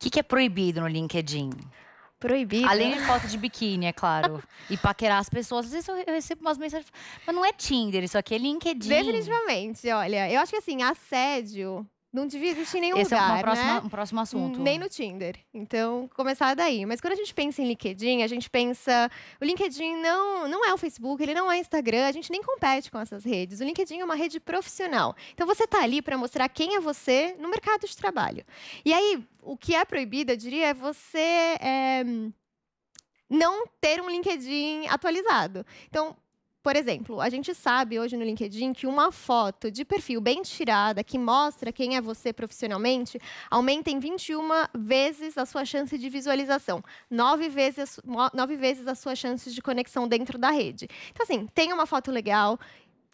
que, que é proibido no LinkedIn? Proibido. Além de foto de biquíni, é claro. e paquerar as pessoas. Às vezes eu recebo umas mensagens. Mas não é Tinder, isso aqui é LinkedIn. Definitivamente, olha. Eu acho que assim, assédio não devia existir em nenhum Esse é lugar, é um próximo, né? um próximo assunto. Nem no Tinder. Então, começar daí. Mas quando a gente pensa em LinkedIn, a gente pensa... O LinkedIn não, não é o Facebook, ele não é o Instagram, a gente nem compete com essas redes. O LinkedIn é uma rede profissional. Então, você está ali para mostrar quem é você no mercado de trabalho. E aí, o que é proibido, eu diria, é você... É, não ter um LinkedIn atualizado. Então, por exemplo, a gente sabe hoje no LinkedIn que uma foto de perfil bem tirada, que mostra quem é você profissionalmente, aumenta em 21 vezes a sua chance de visualização, 9 vezes, 9 vezes a sua chance de conexão dentro da rede. Então, assim, tenha uma foto legal,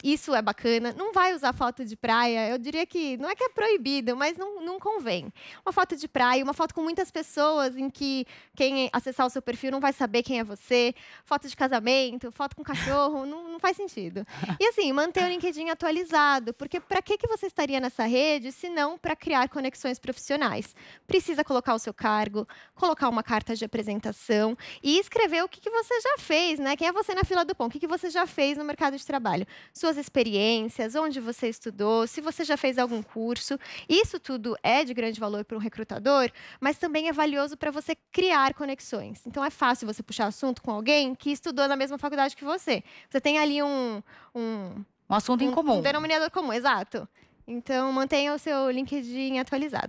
isso é bacana. Não vai usar foto de praia. Eu diria que não é que é proibido, mas não, não convém. Uma foto de praia, uma foto com muitas pessoas em que quem acessar o seu perfil não vai saber quem é você. Foto de casamento, foto com cachorro, não, não faz sentido. E assim, manter o LinkedIn atualizado, porque para que, que você estaria nessa rede se não para criar conexões profissionais? Precisa colocar o seu cargo, colocar uma carta de apresentação e escrever o que, que você já fez, né? Quem é você na fila do pão? O que, que você já fez no mercado de trabalho? Sua suas experiências, onde você estudou, se você já fez algum curso. Isso tudo é de grande valor para um recrutador, mas também é valioso para você criar conexões. Então é fácil você puxar assunto com alguém que estudou na mesma faculdade que você. Você tem ali um. Um, um assunto um, em comum. Um denominador comum, exato. Então mantenha o seu LinkedIn atualizado.